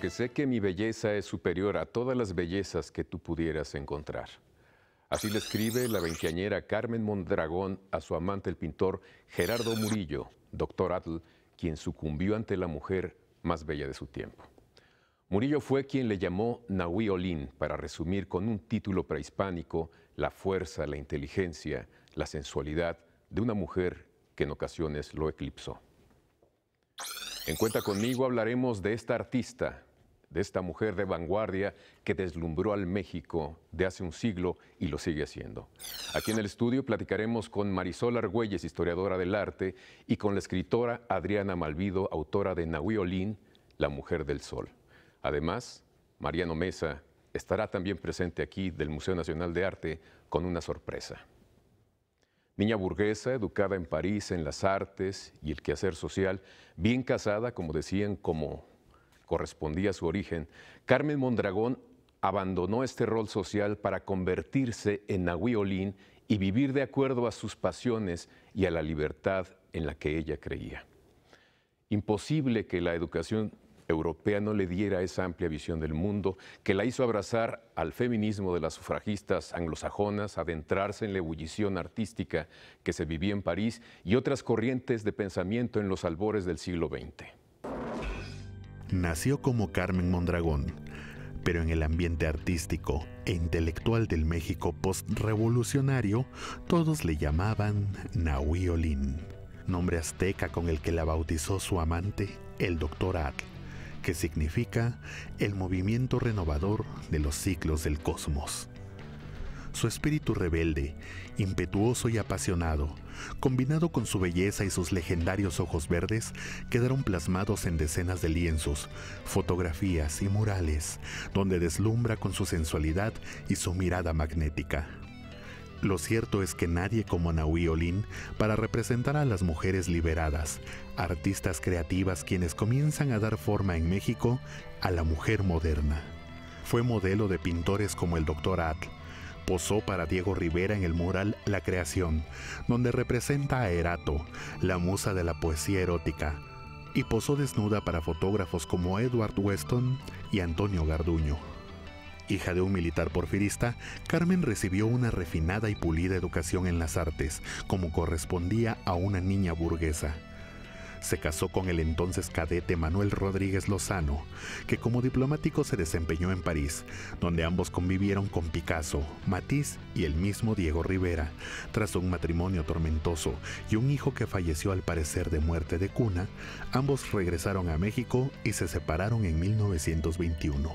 porque sé que mi belleza es superior a todas las bellezas que tú pudieras encontrar. Así le escribe la veinteañera Carmen Mondragón a su amante el pintor Gerardo Murillo, doctor Atl, quien sucumbió ante la mujer más bella de su tiempo. Murillo fue quien le llamó Nahui Olin para resumir con un título prehispánico la fuerza, la inteligencia, la sensualidad de una mujer que en ocasiones lo eclipsó. En Cuenta conmigo hablaremos de esta artista, de esta mujer de vanguardia que deslumbró al México de hace un siglo y lo sigue haciendo. Aquí en el estudio platicaremos con Marisol Argüelles, historiadora del arte, y con la escritora Adriana Malvido, autora de Nahui La Mujer del Sol. Además, Mariano Mesa estará también presente aquí del Museo Nacional de Arte con una sorpresa. Niña burguesa, educada en París, en las artes y el quehacer social, bien casada, como decían, como correspondía a su origen, Carmen Mondragón abandonó este rol social para convertirse en Nahui y vivir de acuerdo a sus pasiones y a la libertad en la que ella creía. Imposible que la educación europea no le diera esa amplia visión del mundo que la hizo abrazar al feminismo de las sufragistas anglosajonas, adentrarse en la ebullición artística que se vivía en París y otras corrientes de pensamiento en los albores del siglo XX nació como Carmen Mondragón, pero en el ambiente artístico e intelectual del México postrevolucionario, todos le llamaban Olin, nombre azteca con el que la bautizó su amante, el Dr. Atl, que significa el movimiento renovador de los ciclos del cosmos. Su espíritu rebelde, impetuoso y apasionado, combinado con su belleza y sus legendarios ojos verdes, quedaron plasmados en decenas de lienzos, fotografías y murales, donde deslumbra con su sensualidad y su mirada magnética. Lo cierto es que nadie como Naui Olin para representar a las mujeres liberadas, artistas creativas quienes comienzan a dar forma en México a la mujer moderna. Fue modelo de pintores como el Dr. Atl, posó para Diego Rivera en el mural La Creación, donde representa a Erato, la musa de la poesía erótica, y posó desnuda para fotógrafos como Edward Weston y Antonio Garduño. Hija de un militar porfirista, Carmen recibió una refinada y pulida educación en las artes, como correspondía a una niña burguesa. Se casó con el entonces cadete Manuel Rodríguez Lozano, que como diplomático se desempeñó en París, donde ambos convivieron con Picasso, Matisse y el mismo Diego Rivera. Tras un matrimonio tormentoso y un hijo que falleció al parecer de muerte de cuna, ambos regresaron a México y se separaron en 1921.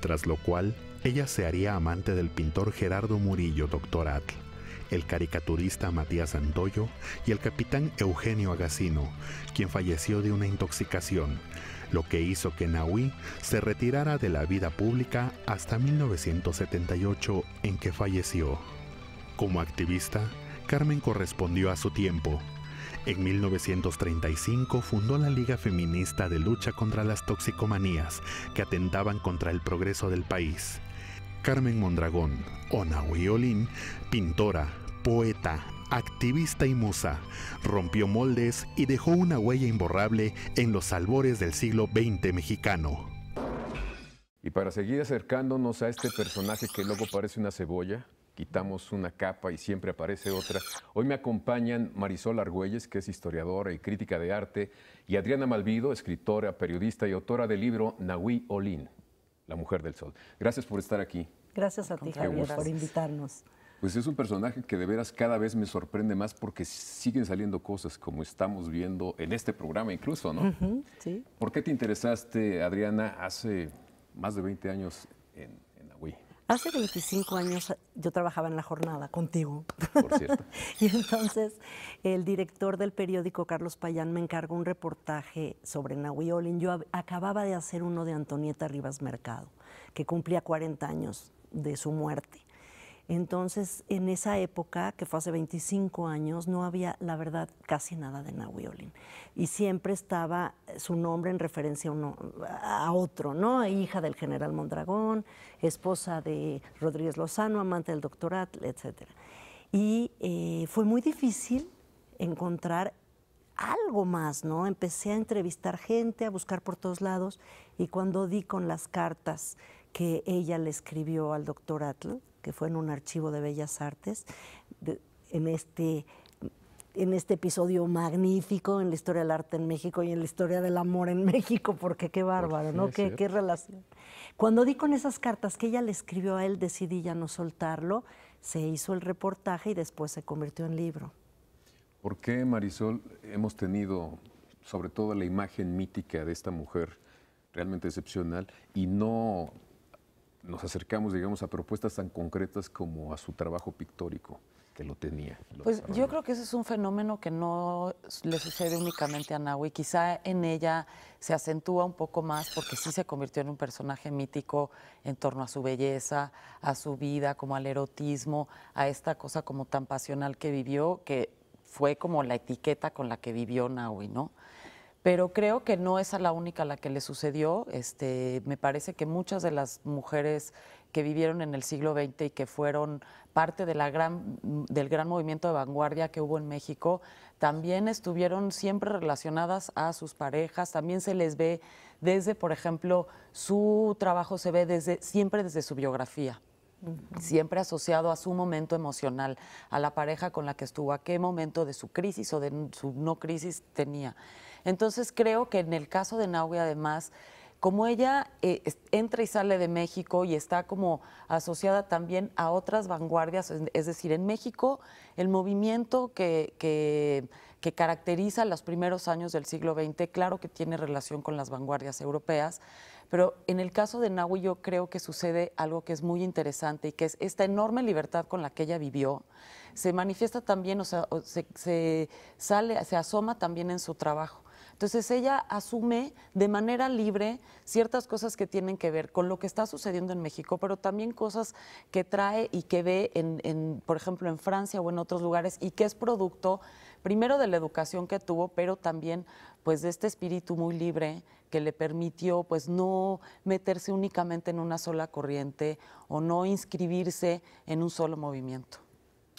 Tras lo cual, ella se haría amante del pintor Gerardo Murillo Atl el caricaturista Matías Antoyo y el capitán Eugenio Agassino, quien falleció de una intoxicación, lo que hizo que Nahui se retirara de la vida pública hasta 1978 en que falleció. Como activista, Carmen correspondió a su tiempo. En 1935 fundó la Liga Feminista de Lucha contra las Toxicomanías, que atentaban contra el progreso del país. Carmen Mondragón, o Nahui pintora, poeta, activista y musa, rompió moldes y dejó una huella imborrable en los albores del siglo XX mexicano. Y para seguir acercándonos a este personaje que luego parece una cebolla, quitamos una capa y siempre aparece otra, hoy me acompañan Marisol Argüelles, que es historiadora y crítica de arte, y Adriana Malvido, escritora, periodista y autora del libro Nahui Olin, La Mujer del Sol. Gracias por estar aquí. Gracias a ti, Javier, por invitarnos. Pues es un personaje que de veras cada vez me sorprende más porque siguen saliendo cosas como estamos viendo en este programa incluso, ¿no? sí. ¿Por qué te interesaste, Adriana, hace más de 20 años en, Hace 25 años yo trabajaba en la jornada contigo. Por cierto. y entonces el director del periódico Carlos Payán me encargó un reportaje sobre Nahui Olin. Yo acababa de hacer uno de Antonieta Rivas Mercado, que cumplía 40 años de su muerte. Entonces, en esa época, que fue hace 25 años, no había, la verdad, casi nada de Nahui Y siempre estaba su nombre en referencia a, uno, a otro, ¿no? Hija del general Mondragón, esposa de Rodríguez Lozano, amante del doctor Atle, etc. Y eh, fue muy difícil encontrar algo más, ¿no? Empecé a entrevistar gente, a buscar por todos lados, y cuando di con las cartas que ella le escribió al doctor Atle, que fue en un archivo de Bellas Artes, en este en este episodio magnífico en la historia del arte en México y en la historia del amor en México, porque qué bárbaro, pues ¿no? Qué, qué, relación. Cuando di con esas cartas que ella le escribió a él, decidí ya no soltarlo, se hizo el reportaje y después se convirtió en libro. ¿Por qué, Marisol, hemos tenido sobre todo la imagen mítica de esta mujer realmente excepcional y no nos acercamos, digamos, a propuestas tan concretas como a su trabajo pictórico, que lo tenía. pues yo creo que ese es un fenómeno que no le sucede únicamente a Nahui. Quizá en ella se acentúa un poco más porque sí se convirtió en un personaje mítico en torno a su belleza, a su vida, como al erotismo, a esta cosa como tan pasional que vivió, que fue como la etiqueta con la que vivió Nahui, ¿no? pero creo que no es a la única la que le sucedió. Este, me parece que muchas de las mujeres que vivieron en el siglo XX y que fueron parte de la del gran movimiento de vanguardia que hubo en México, también estuvieron siempre relacionadas a sus parejas, también se les ve desde, por ejemplo, su trabajo se ve desde, siempre desde su biografía siempre asociado a su momento emocional, a la pareja con la que estuvo, a qué momento de su crisis o de su no crisis tenía. Entonces creo que en el caso de Naui además, como ella eh, entra y sale de México y está como asociada también a otras vanguardias, es decir, en México el movimiento que, caracteriza los primeros años del siglo XX, claro que tiene relación con las vanguardias europeas, pero en el caso de Nahui yo creo que sucede algo que es muy interesante y que es esta enorme libertad con la que ella vivió, se manifiesta también, o sea, se sale, se asoma también en su trabajo entonces ella asume de manera libre ciertas cosas que tienen que ver con lo que está sucediendo en México, pero también cosas que trae y que ve, en, por ejemplo, en Francia o en otros lugares y que es producto primero de la educación que tuvo, pero también pues de este espíritu muy libre que le permitió pues no meterse únicamente en una sola corriente o no inscribirse en un solo movimiento.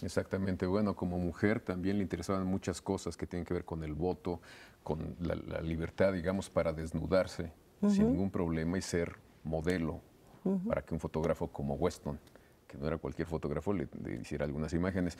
Exactamente, bueno, como mujer también le interesaban muchas cosas que tienen que ver con el voto, con la, libertad, digamos, para desnudarse sin ningún problema y ser modelo para que un fotógrafo como Weston, que no era cualquier fotógrafo, le, hiciera algunas imágenes.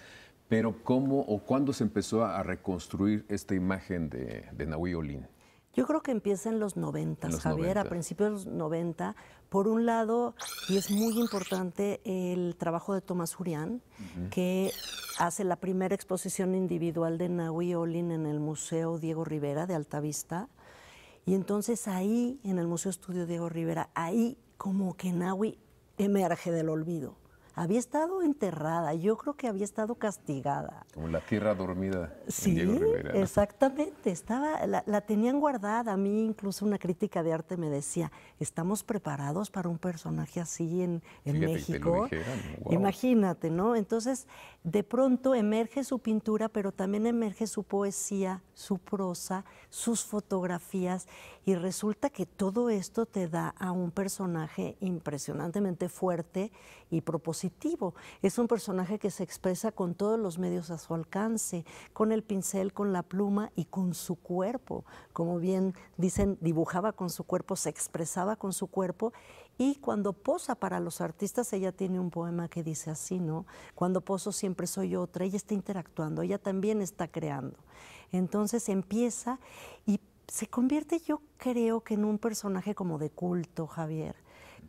Pero ¿cómo o cuándo se empezó a reconstruir esta imagen de, de Nahui Olin? Yo creo que empieza en los 90, Javier, a principios de los 90. Por un lado, y es muy importante el trabajo de Tomás Urián, que hace la primera exposición individual de Nahui Olin en el Museo Diego Rivera de Altavista. Y entonces ahí, en el Museo Estudio Diego Rivera, ahí como que Nahui emerge del olvido había estado enterrada, yo creo que había estado castigada. Como la tierra dormida. Sí, Diego Rivera, exactamente, estaba, la, tenían guardada. A mí incluso una crítica de arte me decía, estamos preparados para un personaje así en, México. Imagínate, ¿no? Entonces, de pronto emerge su pintura, pero también emerge su poesía, su prosa, sus fotografías y resulta que todo esto te da a un personaje impresionantemente fuerte y propositivo. Es un personaje que se expresa con todos los medios a su alcance, con el pincel, con la pluma y con su cuerpo. Como bien dicen, dibujaba con su cuerpo, se expresaba con su cuerpo y cuando posa para los artistas, ella tiene un poema que dice así, ¿no? Cuando poso siempre soy otra, ella está interactuando, ella también está creando. Entonces empieza y se convierte yo creo que en un personaje como de culto, Javier,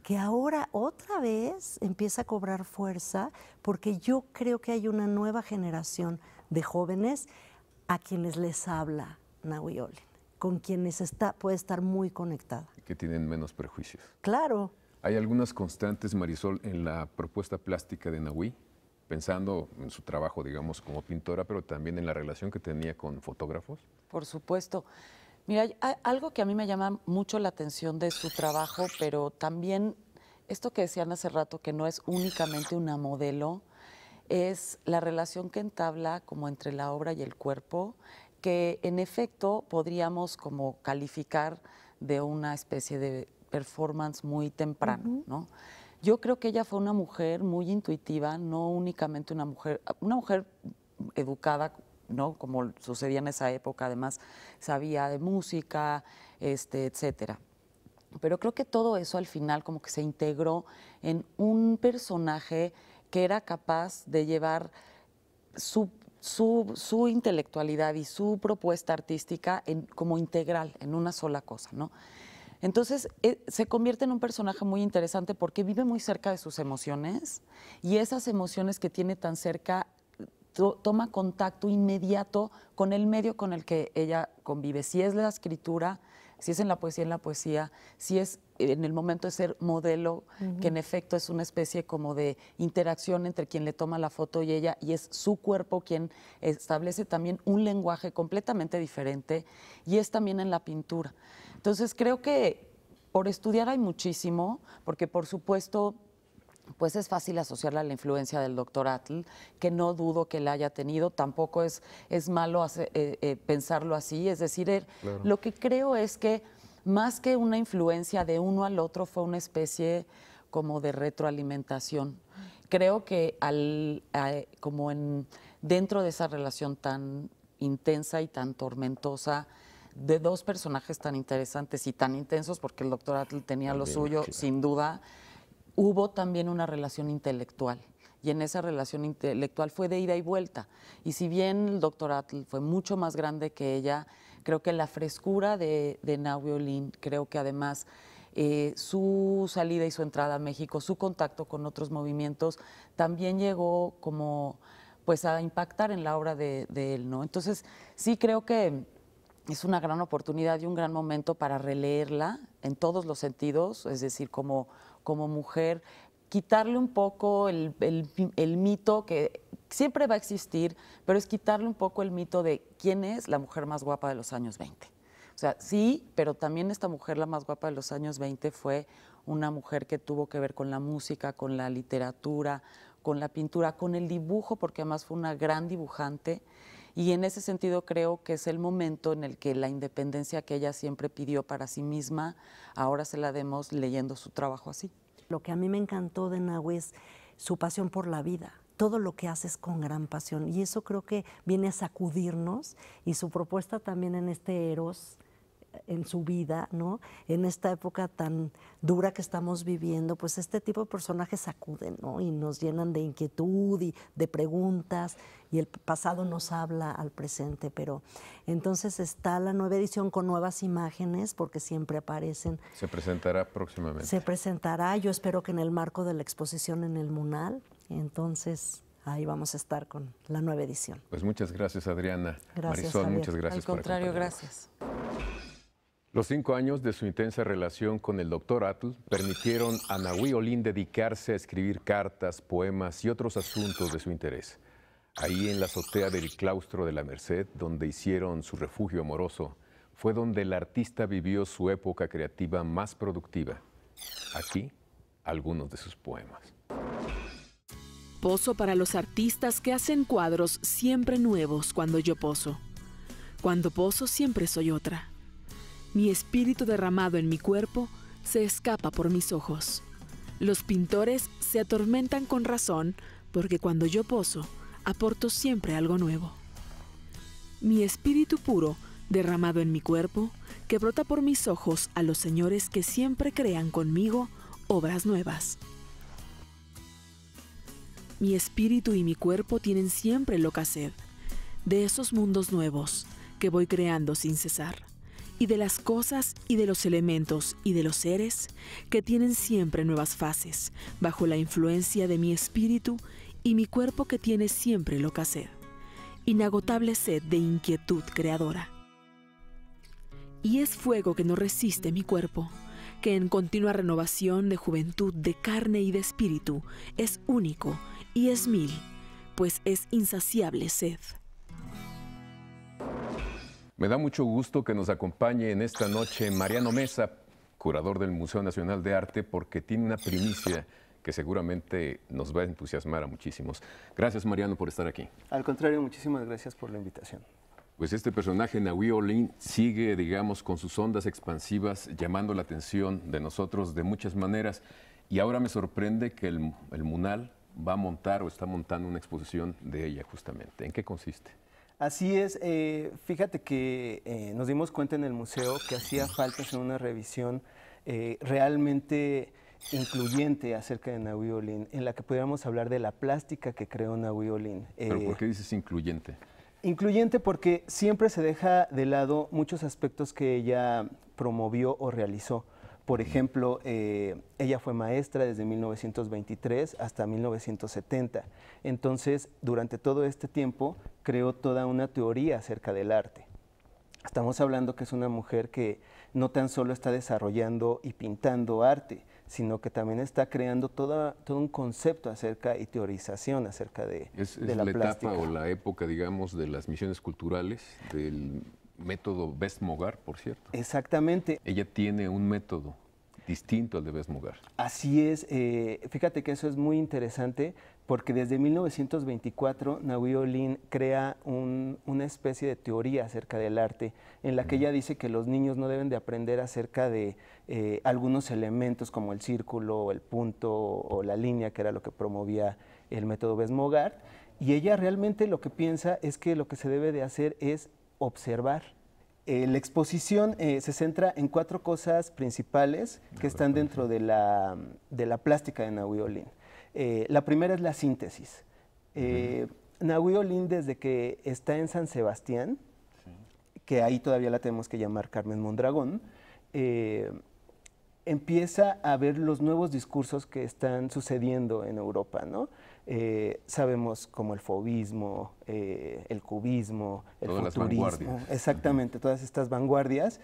que ahora otra vez empieza a cobrar fuerza porque yo creo que hay una nueva generación de jóvenes a quienes les habla Nahui con quienes está, puede estar muy conectada. que tienen menos prejuicios. Claro. Hay algunas constantes, Marisol, en la propuesta plástica de Nahui, pensando en su trabajo, digamos, como pintora, pero también en la relación que tenía con fotógrafos. Por supuesto. Mira, algo que a mí me llama mucho la atención de su trabajo, pero también esto que decían hace rato, que no es únicamente una modelo, es la relación que entabla como entre la obra y el cuerpo, que en efecto podríamos como calificar de una especie de performance muy temprano, ¿no? Yo creo que ella fue una mujer muy intuitiva, no únicamente una mujer, una mujer educada ¿no? Como sucedía en esa época, además sabía de música, este, etcétera. Pero creo que todo eso al final como que se integró en un personaje que era capaz de llevar su, intelectualidad y su propuesta artística en, como integral, en una sola cosa, Entonces eh, se convierte en un personaje muy interesante porque vive muy cerca de sus emociones y esas emociones que tiene tan cerca toma contacto inmediato con el medio con el que ella convive. Si es la escritura, si es en la poesía, en la poesía, si es en el momento de ser modelo, que en efecto es una especie como de interacción entre quien le toma la foto y ella, y es su cuerpo quien establece también un lenguaje completamente diferente, y es también en la pintura. Entonces creo que por estudiar hay muchísimo, porque por supuesto pues es fácil asociarla a la influencia del doctor Atl, que no dudo que la haya tenido, tampoco es, malo eh, eh, pensarlo así, es decir, lo que creo es que más que una influencia de uno al otro fue una especie como de retroalimentación. Creo que al, como dentro de esa relación tan intensa y tan tormentosa, de dos personajes tan interesantes y tan intensos, porque el doctor Atl tenía lo suyo, sin duda, hubo también una relación intelectual y en esa relación intelectual fue de ida y vuelta. Y si bien el doctor Atl fue mucho más grande que ella, creo que la frescura de, de creo que además eh, su salida y su entrada a México, su contacto con otros movimientos, también llegó como pues a impactar en la obra de, de él, ¿no? Entonces sí creo que es una gran oportunidad y un gran momento para releerla en todos los sentidos, es decir, como, mujer, quitarle un poco el, el, mito que siempre va a existir, pero es quitarle un poco el mito de quién es la mujer más guapa de los años 20. O sea, sí, pero también esta mujer, la más guapa de los años 20, fue una mujer que tuvo que ver con la música, con la literatura, con la pintura, con el dibujo, porque además fue una gran dibujante. Y en ese sentido creo que es el momento en el que la independencia que ella siempre pidió para sí misma, ahora se la demos leyendo su trabajo así. Lo que a mí me encantó de Nahui es su pasión por la vida. Todo lo que haces con gran pasión. Y eso creo que viene a sacudirnos. Y su propuesta también en este Eros, en su vida, ¿no? En esta época tan dura que estamos viviendo, pues este tipo de personajes sacuden, ¿no? Y nos llenan de inquietud y de preguntas, y el pasado nos habla al presente, pero entonces está la nueva edición con nuevas imágenes, porque siempre aparecen. Se presentará próximamente. Se presentará, yo espero que en el marco de la exposición en el Munal, entonces ahí vamos a estar con la nueva edición. Pues muchas gracias, Adriana. Gracias, Marisol, muchas gracias. Al contrario, gracias. Los cinco años de su intensa relación con el doctor Atl permitieron a Nahui Olin dedicarse a escribir cartas, poemas y otros asuntos de su interés. Ahí en la azotea del claustro de la Merced, donde hicieron su refugio amoroso, fue donde el artista vivió su época creativa más productiva. Aquí, algunos de sus poemas. Pozo para los artistas que hacen cuadros siempre nuevos cuando yo pozo. Cuando pozo siempre soy otra mi espíritu derramado en mi cuerpo se escapa por mis ojos. Los pintores se atormentan con razón porque cuando yo poso, aporto siempre algo nuevo. Mi espíritu puro, derramado en mi cuerpo, que brota por mis ojos a los señores que siempre crean conmigo obras nuevas. Mi espíritu y mi cuerpo tienen siempre loca sed de esos mundos nuevos que voy creando sin cesar y de las cosas y de los elementos y de los seres que tienen siempre nuevas fases, bajo la influencia de mi espíritu y mi cuerpo que tiene siempre lo que hacer. Inagotable sed de inquietud creadora. Y es fuego que no resiste mi cuerpo, que en continua renovación de juventud, de carne y de espíritu, es único y es mil, pues es insaciable sed. Me da mucho gusto que nos acompañe en esta noche Mariano Mesa, curador del Museo Nacional de Arte, porque tiene una primicia que seguramente nos va a entusiasmar a muchísimos. Gracias Mariano por estar aquí. Al contrario, muchísimas gracias por la invitación. Pues este personaje, Nahui Olin, sigue, digamos, con sus ondas expansivas, llamando la atención de nosotros de muchas maneras. Y ahora me sorprende que el, el MUNAL va a montar o está montando una exposición de ella justamente. ¿En qué consiste? Así es, eh, fíjate que eh, nos dimos cuenta en el museo que hacía falta hacer una revisión eh, realmente incluyente acerca de Nahui Olin, en la que pudiéramos hablar de la plástica que creó Nahui Olin. ¿Pero por qué dices incluyente? Incluyente porque siempre se deja de lado muchos aspectos que ella promovió o realizó. Por ejemplo, ella fue maestra desde 1923 hasta 1970. Entonces, durante todo este tiempo, creó toda una teoría acerca del arte. Estamos hablando que es una mujer que no tan solo está desarrollando y pintando arte, sino que también está creando todo un concepto acerca y teorización acerca de, de es la, etapa o la época, digamos, de las misiones culturales, del método best por cierto. Exactamente. Ella tiene un método distinto al de best Así es. Eh, fíjate que eso es muy interesante porque desde 1924 Naomi Olin crea una especie de teoría acerca del arte, en la que ella dice que los niños no deben de aprender acerca de eh, algunos elementos como el círculo, el punto o la línea, que era lo que promovía el método Besmogart, y ella realmente lo que piensa es que lo que se debe de hacer es observar. Eh, la exposición eh, se centra en cuatro cosas principales que están dentro de la, plástica de Naomi Olin. Eh, la primera es la síntesis. Eh, Olin, desde que está en San Sebastián, que ahí todavía la tenemos que llamar Carmen Mondragón, eh, empieza a ver los nuevos discursos que están sucediendo en Europa, ¿no? Eh, sabemos como el fobismo, el cubismo, el futurismo, exactamente, todas estas vanguardias.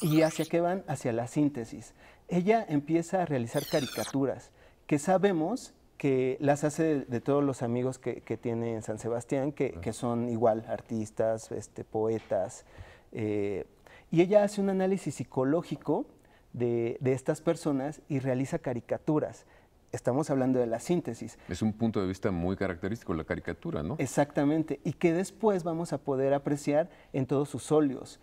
¿Y hacia qué van? Hacia la síntesis. Ella empieza a realizar caricaturas que sabemos que las hace de, todos los amigos que, tiene en San Sebastián, que, son igual artistas, este, poetas. Eh, y ella hace un análisis psicológico de, de, estas personas y realiza caricaturas. Estamos hablando de la síntesis. Es un punto de vista muy característico, la caricatura, ¿no? Exactamente, y que después vamos a poder apreciar en todos sus óleos.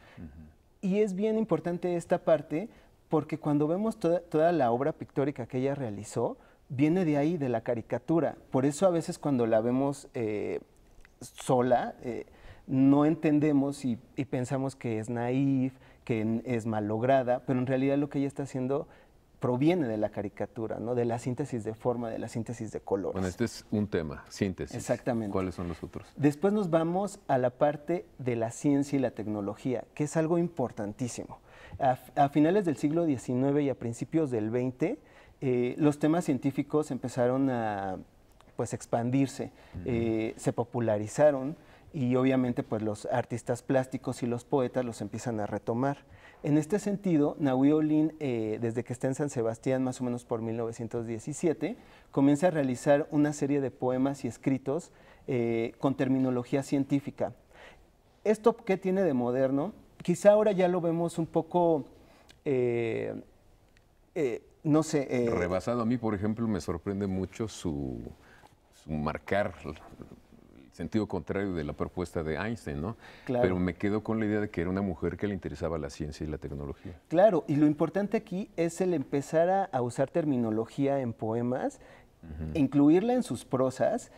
Y es bien importante esta parte porque cuando vemos toda la obra pictórica que ella realizó, viene de ahí, de la caricatura. Por eso a veces cuando la vemos eh, sola, eh, no entendemos y, pensamos que es naif, que es malograda, pero en realidad lo que ella está haciendo proviene de la caricatura, ¿no? De la síntesis de forma, de la síntesis de color. Bueno, este es un tema, síntesis. Exactamente. ¿Cuáles son los otros? Después nos vamos a la parte de la ciencia y la tecnología, que es algo importantísimo. A, a finales del siglo XIX y a principios del XX, eh, los temas científicos empezaron a pues expandirse, eh, se popularizaron y obviamente pues los artistas plásticos y los poetas los empiezan a retomar. En este sentido, Nahui Olin, eh, desde que está en San Sebastián, más o menos por 1917, comienza a realizar una serie de poemas y escritos con terminología científica. ¿Esto qué tiene de moderno? Quizá ahora ya lo vemos un poco no sé. Eh, Rebasado a mí, por ejemplo, me sorprende mucho su, marcar el sentido contrario de la propuesta de Einstein, ¿no? Claro. Pero me quedo con la idea de que era una mujer que le interesaba la ciencia y la tecnología. Claro, y lo importante aquí es el empezar a, usar terminología en poemas, incluirla en sus prosas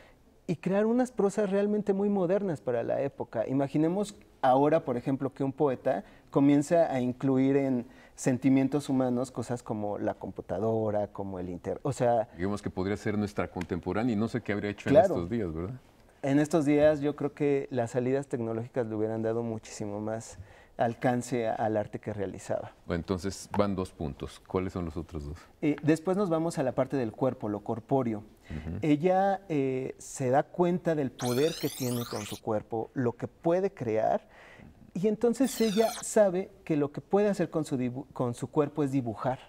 y crear unas prosas realmente muy modernas para la época. Imaginemos ahora, por ejemplo, que un poeta comienza a incluir en sentimientos humanos, cosas como la computadora, como el inter... O sea... Digamos que podría ser nuestra contemporánea y no sé qué habría hecho en estos días, ¿verdad? En estos días yo creo que las salidas tecnológicas le hubieran dado muchísimo más alcance al arte que realizaba. entonces van dos puntos. ¿Cuáles son los otros dos? Eh, después nos vamos a la parte del cuerpo, lo corpóreo. Ella eh, se da cuenta del poder que tiene con su cuerpo, lo que puede crear y entonces ella sabe que lo que puede hacer con su, con su cuerpo es dibujar.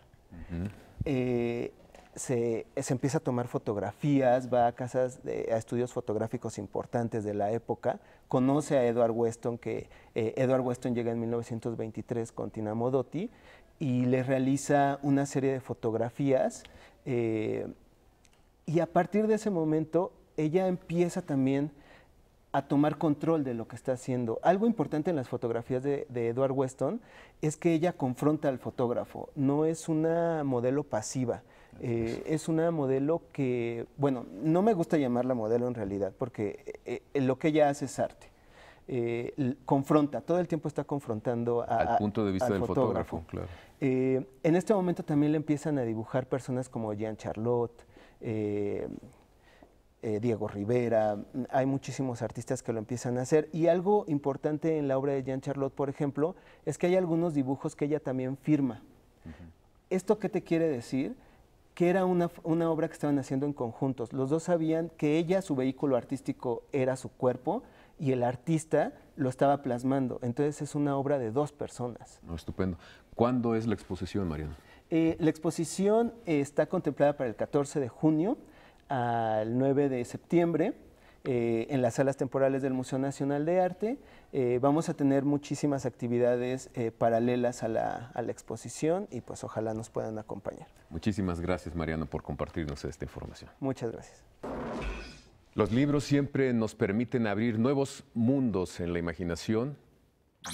Eh, se, empieza a tomar fotografías, va a casas, a estudios fotográficos importantes de la época, conoce a Edward Weston, que eh, Edward Weston llega en 1923 con Tina Modotti y le realiza una serie de fotografías eh, y a partir de ese momento ella empieza también a tomar control de lo que está haciendo. Algo importante en las fotografías de, Edward Weston es que ella confronta al fotógrafo, no es una modelo pasiva, eh, es una modelo que, bueno, no me gusta llamarla modelo en realidad, porque eh, eh, lo que ella hace es arte. confronta, todo el tiempo está confrontando al punto de vista del fotógrafo. en este momento también le empiezan a dibujar personas como Jean Charlotte, eh, Diego Rivera, mm, hay muchísimos artistas que lo empiezan a hacer. Y algo importante en la obra de Jean Charlotte, por ejemplo, es que hay algunos dibujos que ella también firma. ¿Esto qué te quiere decir? Que era una, obra que estaban haciendo en conjuntos. Los dos sabían que ella, su vehículo artístico era su cuerpo y el artista lo estaba plasmando. Entonces es una obra de dos personas. No estupendo. ¿Cuándo es la exposición, Mariana? Eh, la exposición eh, está contemplada para el 14 de junio al 9 de septiembre. Eh, en las salas temporales del Museo Nacional de Arte. Eh, vamos a tener muchísimas actividades eh, paralelas a la, a la, exposición y pues ojalá nos puedan acompañar. Muchísimas gracias Mariano por compartirnos esta información. Muchas gracias. Los libros siempre nos permiten abrir nuevos mundos en la imaginación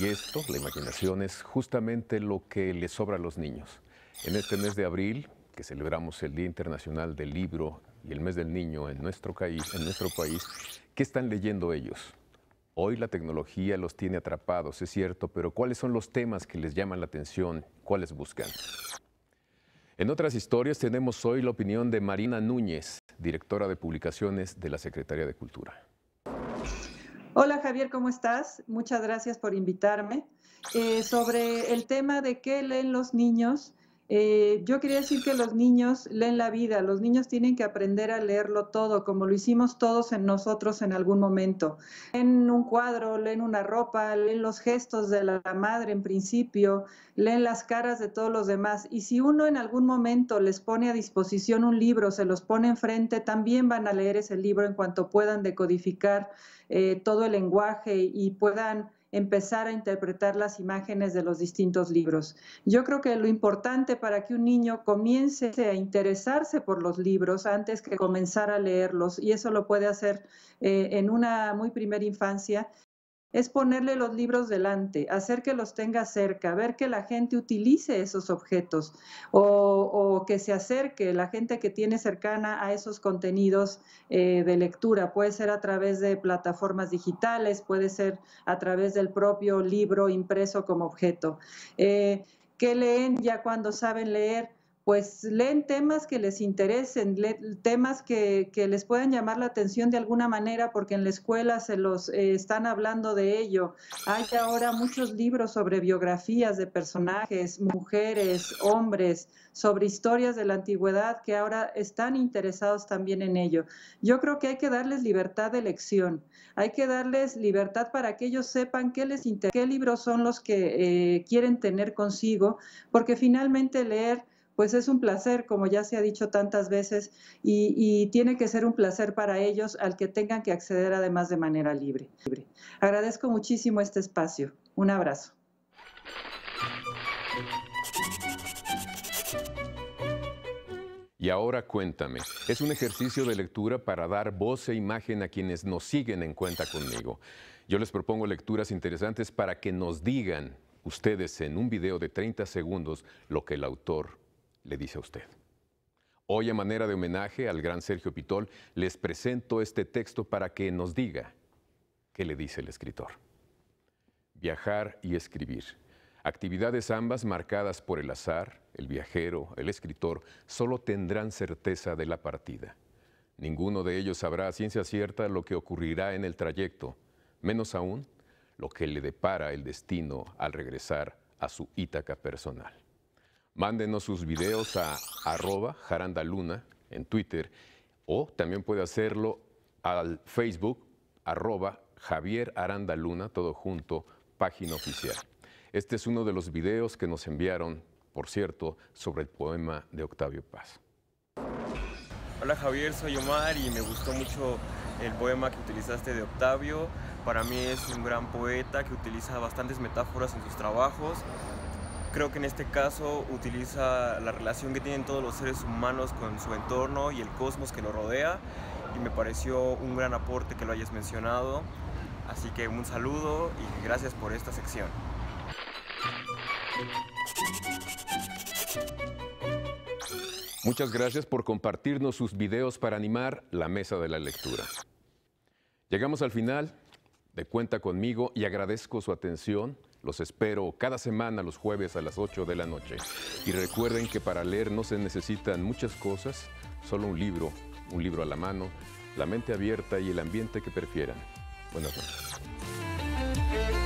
y esto, la imaginación, es justamente lo que le sobra a los niños. En este mes de abril, que celebramos el Día Internacional del Libro y el mes del niño en nuestro, país, en nuestro país, ¿qué están leyendo ellos? Hoy la tecnología los tiene atrapados, es cierto, pero ¿cuáles son los temas que les llaman la atención? ¿Cuáles buscan? En otras historias tenemos hoy la opinión de Marina Núñez, directora de publicaciones de la Secretaría de Cultura. Hola Javier, ¿cómo estás? Muchas gracias por invitarme. Eh, sobre el tema de qué leen los niños, eh, yo quería decir que los niños leen la vida, los niños tienen que aprender a leerlo todo, como lo hicimos todos en nosotros en algún momento. Leen un cuadro, leen una ropa, leen los gestos de la madre en principio, leen las caras de todos los demás. Y si uno en algún momento les pone a disposición un libro, se los pone enfrente, también van a leer ese libro en cuanto puedan decodificar eh, todo el lenguaje y puedan empezar a interpretar las imágenes de los distintos libros. Yo creo que lo importante para que un niño comience a interesarse por los libros antes que comenzar a leerlos, y eso lo puede hacer eh, en una muy primera infancia, es ponerle los libros delante, hacer que los tenga cerca, ver que la gente utilice esos objetos o, que se acerque la gente que tiene cercana a esos contenidos eh, de lectura. Puede ser a través de plataformas digitales, puede ser a través del propio libro impreso como objeto. Eh, ¿Qué que leen ya cuando saben leer, pues leen temas que les interesen, temas que, les puedan llamar la atención de alguna manera porque en la escuela se los eh, están hablando de ello. Hay ahora muchos libros sobre biografías de personajes, mujeres, hombres, sobre historias de la antigüedad que ahora están interesados también en ello. Yo creo que hay que darles libertad de elección, hay que darles libertad para que ellos sepan qué les qué libros son los que eh, quieren tener consigo, porque finalmente leer pues es un placer, como ya se ha dicho tantas veces, y, tiene que ser un placer para ellos al que tengan que acceder además de manera libre. Agradezco muchísimo este espacio. Un abrazo. Y ahora cuéntame. Es un ejercicio de lectura para dar voz e imagen a quienes nos siguen en cuenta conmigo. Yo les propongo lecturas interesantes para que nos digan ustedes en un video de 30 segundos lo que el autor le dice a usted. Hoy, a manera de homenaje al gran Sergio Pitol, les presento este texto para que nos diga qué le dice el escritor. Viajar y escribir. Actividades ambas marcadas por el azar, el viajero, el escritor, solo tendrán certeza de la partida. Ninguno de ellos sabrá a ciencia cierta lo que ocurrirá en el trayecto, menos aún lo que le depara el destino al regresar a su Ítaca personal. Mándenos sus videos a arroba jarandaluna en Twitter o también puede hacerlo al Facebook arroba Javier Aranda Luna, todo junto, página oficial. Este es uno de los videos que nos enviaron, por cierto, sobre el poema de Octavio Paz. Hola Javier, soy Omar y me gustó mucho el poema que utilizaste de Octavio. Para mí es un gran poeta que utiliza bastantes metáforas en sus trabajos creo que en este caso utiliza la relación que tienen todos los seres humanos con su entorno y el cosmos que lo rodea y me pareció un gran aporte que lo hayas mencionado. Así que un saludo y gracias por esta sección. Muchas gracias por compartirnos sus videos para animar la mesa de la lectura. Llegamos al final de Cuenta conmigo y agradezco su atención. Los espero cada semana los jueves a las 8 de la noche. Y recuerden que para leer no se necesitan muchas cosas, solo un libro, un libro a la mano, la mente abierta y el ambiente que prefieran. Buenas noches.